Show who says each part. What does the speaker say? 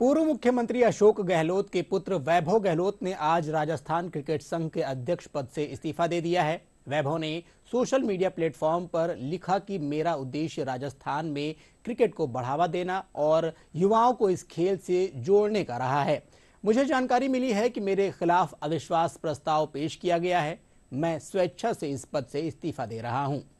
Speaker 1: पूर्व मुख्यमंत्री अशोक गहलोत के पुत्र वैभव गहलोत ने आज राजस्थान क्रिकेट संघ के अध्यक्ष पद से इस्तीफा दे दिया है वैभव ने सोशल मीडिया प्लेटफॉर्म पर लिखा कि मेरा उद्देश्य राजस्थान में क्रिकेट को बढ़ावा देना और युवाओं को इस खेल से जोड़ने का रहा है मुझे जानकारी मिली है कि मेरे खिलाफ अविश्वास प्रस्ताव पेश किया गया है मैं स्वेच्छा से इस पद से इस्तीफा दे रहा हूं